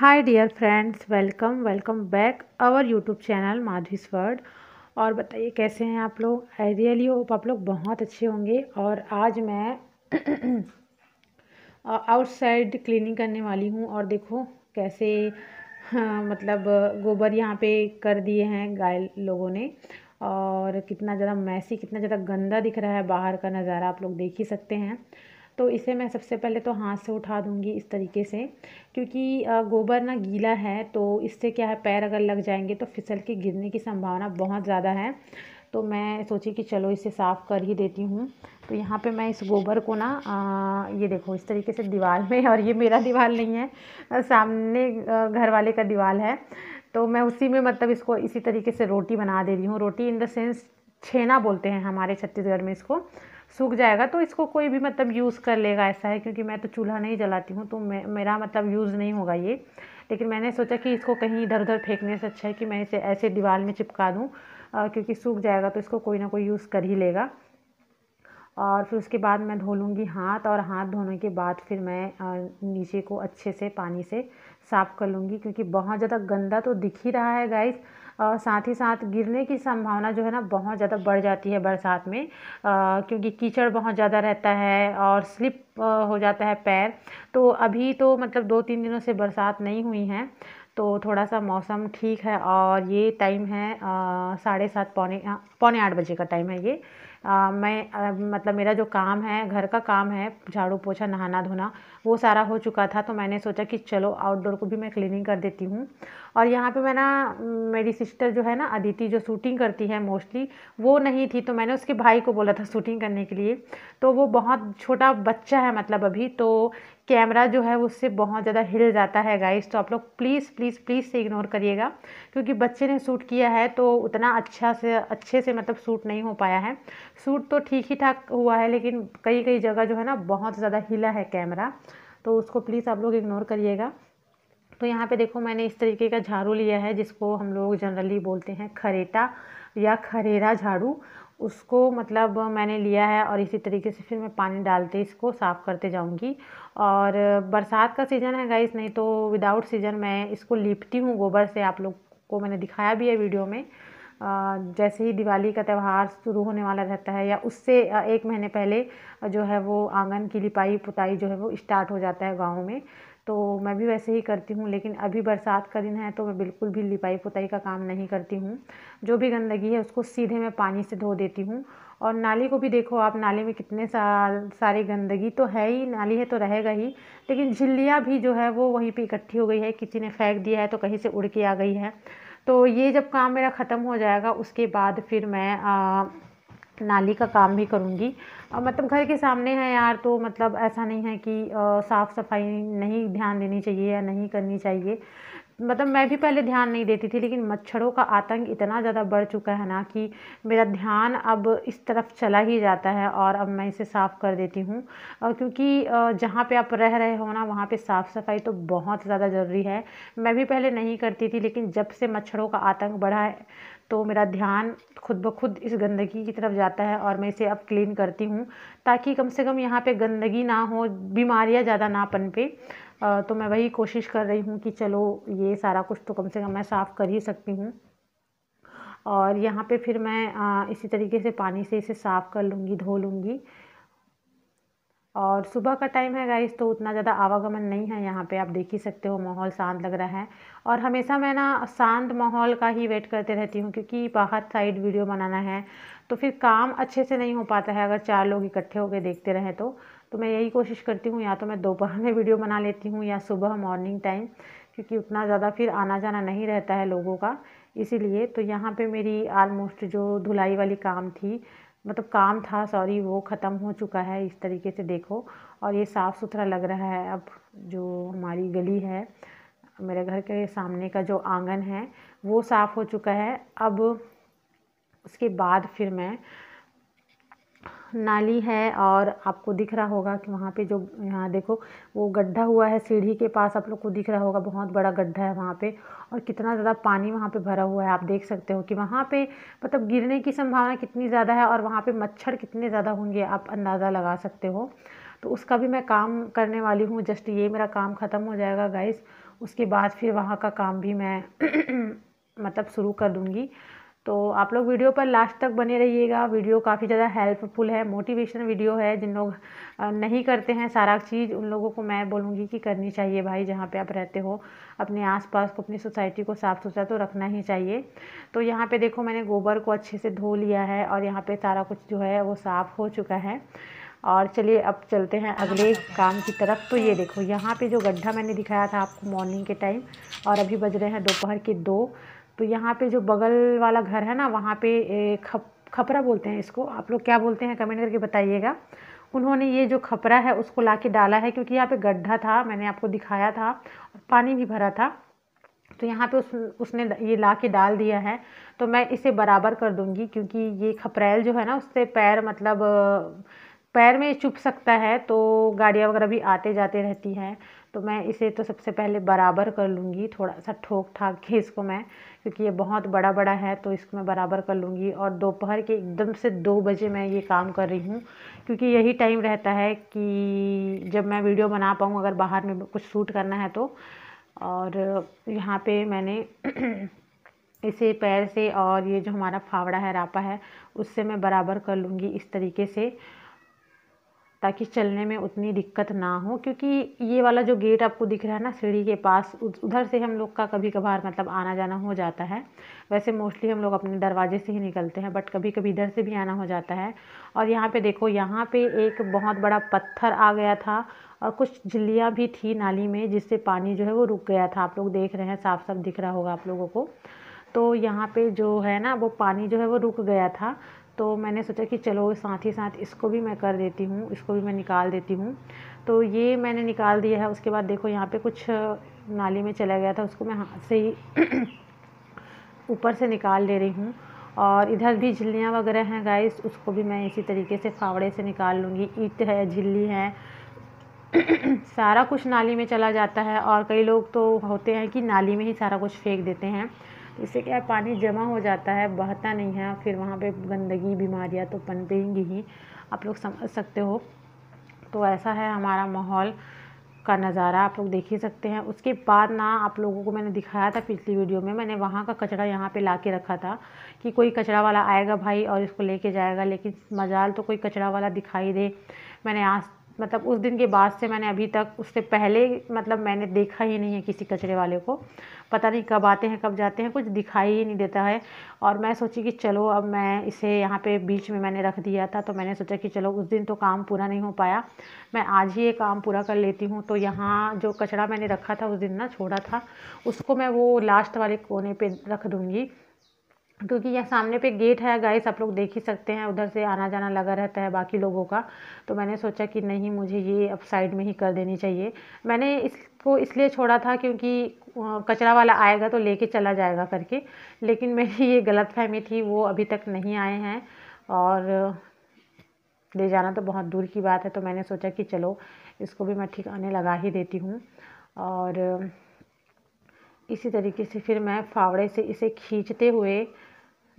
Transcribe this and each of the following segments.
hi dear friends welcome welcome back our YouTube channel Madhavi स्वर्ड और बताइए कैसे हैं आप लोग आई रियली होप आप लोग बहुत अच्छे होंगे और आज मैं आउटसाइड क्लीनिंग uh, करने वाली हूँ और देखो कैसे हाँ, मतलब uh, गोबर यहाँ पे कर दिए हैं गाय लोगों ने और कितना ज़्यादा मैसी कितना ज़्यादा गंदा दिख रहा है बाहर का नज़ारा आप लोग देख ही सकते हैं तो इसे मैं सबसे पहले तो हाथ से उठा दूँगी इस तरीके से क्योंकि गोबर ना गीला है तो इससे क्या है पैर अगर लग जाएंगे तो फिसल के गिरने की संभावना बहुत ज़्यादा है तो मैं सोची कि चलो इसे साफ़ कर ही देती हूँ तो यहाँ पे मैं इस गोबर को ना आ, ये देखो इस तरीके से दीवार में और ये मेरा दीवार नहीं है सामने घर वाले का दीवार है तो मैं उसी में मतलब इसको इसी तरीके से रोटी बना दे रही हूँ रोटी इन द सेंस छेना बोलते हैं हमारे छत्तीसगढ़ में इसको सूख जाएगा तो इसको कोई भी मतलब यूज़ कर लेगा ऐसा है क्योंकि मैं तो चूल्हा नहीं जलाती हूँ तो मे, मेरा मतलब यूज़ नहीं होगा ये लेकिन मैंने सोचा कि इसको कहीं इधर उधर फेंकने से अच्छा है कि मैं इसे ऐसे दीवार में चिपका दूँ क्योंकि सूख जाएगा तो इसको कोई ना कोई यूज़ कर ही लेगा और फिर उसके बाद मैं धो लूँगी हाथ और हाथ धोने के बाद फिर मैं नीचे को अच्छे से पानी से साफ़ कर लूँगी क्योंकि बहुत ज़्यादा गंदा तो दिख ही रहा है गाइस और साथ ही साथ गिरने की संभावना जो है ना बहुत ज़्यादा बढ़ जाती है बरसात में क्योंकि कीचड़ बहुत ज़्यादा रहता है और स्लिप हो जाता है पैर तो अभी तो मतलब दो तीन दिनों से बरसात नहीं हुई है तो थोड़ा सा मौसम ठीक है और ये टाइम है साढ़े सात पौने पौने आठ बजे का टाइम है ये आ, मैं आ, मतलब मेरा जो काम है घर का काम है झाड़ू पोछा नहाना धोना वो सारा हो चुका था तो मैंने सोचा कि चलो आउटडोर को भी मैं क्लीनिंग कर देती हूँ और यहाँ पे मैं ना मेरी सिस्टर जो है ना अदिति जो शूटिंग करती है मोस्टली वो नहीं थी तो मैंने उसके भाई को बोला था शूटिंग करने के लिए तो वो बहुत छोटा बच्चा है मतलब अभी तो कैमरा जो है उससे बहुत ज़्यादा हिल जाता है गाइस तो आप लोग प्लीज़ प्लीज़ प्लीज़ से इग्नोर करिएगा क्योंकि बच्चे ने सूट किया है तो उतना अच्छा से अच्छे से मतलब सूट नहीं हो पाया है सूट तो ठीक ही ठाक हुआ है लेकिन कई कई जगह जो है ना बहुत ज़्यादा हिला है कैमरा तो उसको प्लीज़ आप लोग इग्नोर करिएगा तो यहाँ पे देखो मैंने इस तरीके का झाड़ू लिया है जिसको हम लोग जनरली बोलते हैं खरेटा या खरेरा झाड़ू उसको मतलब मैंने लिया है और इसी तरीके से फिर मैं पानी डालते इसको साफ़ करते जाऊंगी और बरसात का सीज़न है गाइस नहीं तो विदाउट सीज़न मैं इसको लिपती हूँ गोबर से आप लोग को मैंने दिखाया भी है वीडियो में जैसे ही दिवाली का त्यौहार शुरू होने वाला रहता है या उससे एक महीने पहले जो है वो आंगन की लिपाई पुताई जो है वो स्टार्ट हो जाता है गाँव में तो मैं भी वैसे ही करती हूँ लेकिन अभी बरसात का दिन है तो मैं बिल्कुल भी लिपाई पुताई का काम नहीं करती हूँ जो भी गंदगी है उसको सीधे मैं पानी से धो देती हूँ और नाली को भी देखो आप नाली में कितने साल सारी गंदगी तो है ही नाली है तो रहेगा ही लेकिन झिल्लियाँ भी जो है वो वहीं पे इकट्ठी हो गई है किसी ने फेंक दिया है तो कहीं से उड़ के आ गई है तो ये जब काम मेरा ख़त्म हो जाएगा उसके बाद फिर मैं आ, नाली का काम भी करूँगी मतलब घर के सामने है यार तो मतलब ऐसा नहीं है कि साफ़ सफाई नहीं ध्यान देनी चाहिए या नहीं करनी चाहिए मतलब मैं भी पहले ध्यान नहीं देती थी लेकिन मच्छरों का आतंक इतना ज़्यादा बढ़ चुका है ना कि मेरा ध्यान अब इस तरफ चला ही जाता है और अब मैं इसे साफ़ कर देती हूँ क्योंकि जहाँ पे आप रह रहे हो ना वहाँ पे साफ़ सफाई तो बहुत ज़्यादा ज़रूरी है मैं भी पहले नहीं करती थी लेकिन जब से मच्छरों का आतंक बढ़ा है तो मेरा ध्यान खुद ब खुद इस गंदगी की तरफ जाता है और मैं इसे अब क्लीन करती हूँ ताकि कम से कम यहाँ पर गंदगी ना हो बीमारियाँ ज़्यादा ना पनपें तो मैं वही कोशिश कर रही हूँ कि चलो ये सारा कुछ तो कम से कम मैं साफ़ कर ही सकती हूँ और यहाँ पे फिर मैं इसी तरीके से पानी से इसे साफ़ कर लूँगी धो लूँगी और सुबह का टाइम है गाइस तो उतना ज़्यादा आवागमन नहीं है यहाँ पे आप देख ही सकते हो माहौल शांत लग रहा है और हमेशा मैं ना शांत माहौल का ही वेट करते रहती हूँ क्योंकि बाहर साइड वीडियो बनाना है तो फिर काम अच्छे से नहीं हो पाता है अगर चार लोग इकट्ठे होकर देखते रहें तो तो मैं यही कोशिश करती हूँ या तो मैं दोपहर में वीडियो बना लेती हूँ या सुबह मॉर्निंग टाइम क्योंकि उतना ज़्यादा फिर आना जाना नहीं रहता है लोगों का इसीलिए तो यहाँ पे मेरी आलमोस्ट जो धुलाई वाली काम थी मतलब काम था सॉरी वो ख़त्म हो चुका है इस तरीके से देखो और ये साफ़ सुथरा लग रहा है अब जो हमारी गली है मेरे घर के सामने का जो आंगन है वो साफ़ हो चुका है अब उसके बाद फिर मैं नाली है और आपको दिख रहा होगा कि वहाँ पे जो यहाँ देखो वो गड्ढा हुआ है सीढ़ी के पास आप लोग को दिख रहा होगा बहुत बड़ा गड्ढा है वहाँ पे और कितना ज़्यादा पानी वहाँ पे भरा हुआ है आप देख सकते हो कि वहाँ पे मतलब गिरने की संभावना कितनी ज़्यादा है और वहाँ पे मच्छर कितने ज़्यादा होंगे आप अंदाज़ा लगा सकते हो तो उसका भी मैं काम करने वाली हूँ जस्ट ये मेरा काम ख़त्म हो जाएगा गाइस उसके बाद फिर वहाँ का काम भी मैं मतलब शुरू कर दूँगी तो आप लोग वीडियो पर लास्ट तक बने रहिएगा वीडियो काफ़ी ज़्यादा हेल्पफुल है मोटिवेशन वीडियो है जिन लोग नहीं करते हैं सारा चीज़ उन लोगों को मैं बोलूँगी कि करनी चाहिए भाई जहाँ पे आप रहते हो अपने आसपास को अपनी सोसाइटी को साफ़ सुथरा तो रखना ही चाहिए तो यहाँ पे देखो मैंने गोबर को अच्छे से धो लिया है और यहाँ पर सारा कुछ जो है वो साफ़ हो चुका है और चलिए अब चलते हैं अगले काम की तरफ तो ये देखो यहाँ पे जो गड्ढा मैंने दिखाया था आपको मॉर्निंग के टाइम और अभी बज रहे हैं दोपहर के दो तो यहाँ पे जो बगल वाला घर है ना वहाँ पे खप खपरा बोलते हैं इसको आप लोग क्या बोलते हैं कमेंट करके बताइएगा उन्होंने ये जो खपरा है उसको ला के डाला है क्योंकि यहाँ पे गड्ढा था मैंने आपको दिखाया था और पानी भी भरा था तो यहाँ पे उस उसने ये ला के डाल दिया है तो मैं इसे बराबर कर दूँगी क्योंकि ये खपरेल जो है ना उससे पैर मतलब पैर में चुप सकता है तो गाड़ियाँ वगैरह भी आते जाते रहती हैं तो मैं इसे तो सबसे पहले बराबर कर लूँगी थोड़ा सा ठोक ठाक के इसको मैं क्योंकि ये बहुत बड़ा बड़ा है तो इसको मैं बराबर कर लूँगी और दोपहर के एकदम से दो बजे मैं ये काम कर रही हूँ क्योंकि यही टाइम रहता है कि जब मैं वीडियो बना पाऊँ अगर बाहर में कुछ शूट करना है तो और यहाँ पे मैंने इसे पैर से और ये जो हमारा फावड़ा है रापा है उससे मैं बराबर कर लूँगी इस तरीके से ताकि चलने में उतनी दिक्कत ना हो क्योंकि ये वाला जो गेट आपको दिख रहा है ना सीढ़ी के पास उधर से हम लोग का कभी कभार मतलब आना जाना हो जाता है वैसे मोस्टली हम लोग अपने दरवाजे से ही निकलते हैं बट कभी कभी इधर से भी आना हो जाता है और यहाँ पे देखो यहाँ पे एक बहुत बड़ा पत्थर आ गया था और कुछ झिल्लियाँ भी थी नाली में जिससे पानी जो है वो रुक गया था आप लोग देख रहे हैं साफ साफ दिख रहा होगा आप लोगों को तो यहाँ पे जो है ना वो पानी जो है वो रुक गया था तो मैंने सोचा कि चलो साथ ही साथ इसको भी मैं कर देती हूँ इसको भी मैं निकाल देती हूँ तो ये मैंने निकाल दिया है उसके बाद देखो यहाँ पे कुछ नाली में चला गया था उसको मैं हाथ से ही ऊपर से निकाल ले रही हूँ और इधर भी झिल्लियाँ वगैरह हैं गाइस उसको भी मैं इसी तरीके से फावड़े से निकाल लूँगी ईट है झिल्ली है सारा कुछ नाली में चला जाता है और कई लोग तो होते हैं कि नाली में ही सारा कुछ फेंक देते हैं इससे क्या पानी जमा हो जाता है बहता नहीं है फिर वहाँ पे गंदगी बीमारियाँ तो पनपेंगी ही आप लोग समझ सकते हो तो ऐसा है हमारा माहौल का नज़ारा आप लोग देख ही सकते हैं उसके बाद ना आप लोगों को मैंने दिखाया था पिछली वीडियो में मैंने वहाँ का कचरा यहाँ पे ला के रखा था कि कोई कचरा वाला आएगा भाई और इसको लेके जाएगा लेकिन मजाल तो कोई कचरा वाला दिखाई दे मैंने आज मतलब उस दिन के बाद से मैंने अभी तक उससे पहले मतलब मैंने देखा ही नहीं है किसी कचरे वाले को पता नहीं कब आते हैं कब जाते हैं कुछ दिखाई ही नहीं देता है और मैं सोची कि चलो अब मैं इसे यहाँ पे बीच में मैंने रख दिया था तो मैंने सोचा कि चलो उस दिन तो काम पूरा नहीं हो पाया मैं आज ही ये काम पूरा कर लेती हूँ तो यहाँ जो कचरा मैंने रखा था उस दिन ना छोड़ा था उसको मैं वो लास्ट वाले कोने पर रख दूँगी क्योंकि यह सामने पे गेट है गाइस आप लोग देख ही सकते हैं उधर से आना जाना लगा रहता है बाकी लोगों का तो मैंने सोचा कि नहीं मुझे ये अब साइड में ही कर देनी चाहिए मैंने इसको इसलिए छोड़ा था क्योंकि कचरा वाला आएगा तो लेके चला जाएगा करके लेकिन मेरी ये गलत फहमी थी वो अभी तक नहीं आए हैं और ले जाना तो बहुत दूर की बात है तो मैंने सोचा कि चलो इसको भी मैं ठिकाने लगा ही देती हूँ और इसी तरीके से फिर मैं फावड़े से इसे खींचते हुए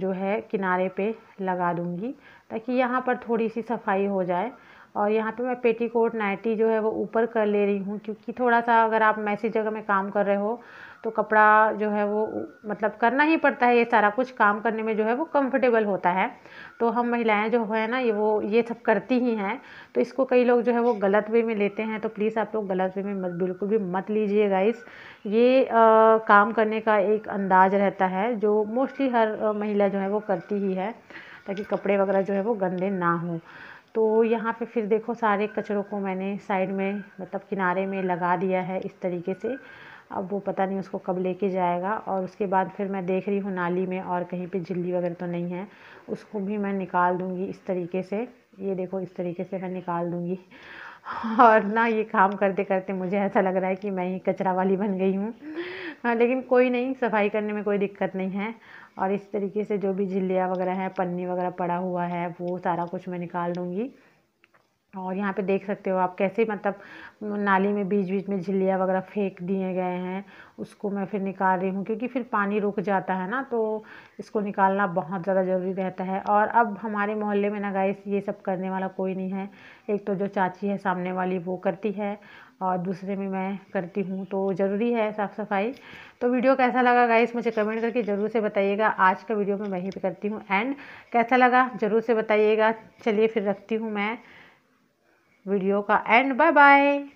जो है किनारे पे लगा दूंगी ताकि यहाँ पर थोड़ी सी सफाई हो जाए और यहाँ पे मैं पेटीकोट नाइटी जो है वो ऊपर कर ले रही हूँ क्योंकि थोड़ा सा अगर आप मैसी जगह में काम कर रहे हो तो कपड़ा जो है वो मतलब करना ही पड़ता है ये सारा कुछ काम करने में जो है वो कंफर्टेबल होता है तो हम महिलाएं जो है ना ये वो ये सब करती ही हैं तो इसको कई लोग जो है वो गलत वे में लेते हैं तो प्लीज़ आप लोग गलत वे में मत बिल्कुल भी मत लीजिए गाइस ये आ, काम करने का एक अंदाज रहता है जो मोस्टली हर महिला जो है वो करती ही है ताकि कपड़े वगैरह जो है वो गंदे ना हों तो यहाँ पे फिर देखो सारे कचरों को मैंने साइड में मतलब किनारे में लगा दिया है इस तरीके से अब वो पता नहीं उसको कब लेके जाएगा और उसके बाद फिर मैं देख रही हूँ नाली में और कहीं पे झिल्ली वगैरह तो नहीं है उसको भी मैं निकाल दूँगी इस तरीके से ये देखो इस तरीके से मैं निकाल दूँगी और ना ये काम करते करते मुझे ऐसा लग रहा है कि मैं ही कचरा वाली बन गई हूँ हाँ, लेकिन कोई नहीं सफाई करने में कोई दिक्कत नहीं है और इस तरीके से जो भी झिल्लियाँ वगैरह हैं पन्नी वगैरह पड़ा हुआ है वो सारा कुछ मैं निकाल लूँगी और यहाँ पे देख सकते हो आप कैसे मतलब नाली में बीच बीच में झिल्लियाँ वगैरह फेंक दिए गए हैं उसको मैं फिर निकाल रही हूँ क्योंकि फिर पानी रुक जाता है ना तो इसको निकालना बहुत ज़्यादा ज़रूरी रहता है और अब हमारे मोहल्ले में ना गाइस ये सब करने वाला कोई नहीं है एक तो जो चाची है सामने वाली वो करती है और दूसरे में मैं करती हूँ तो ज़रूरी है साफ़ सफाई तो वीडियो कैसा लगा गाइस मुझे कमेंट करके ज़रूर से बताइएगा आज का वीडियो मैं वहीं पर करती हूँ एंड कैसा लगा ज़रूर से बताइएगा चलिए फिर रखती हूँ मैं वीडियो का एंड बाय बाय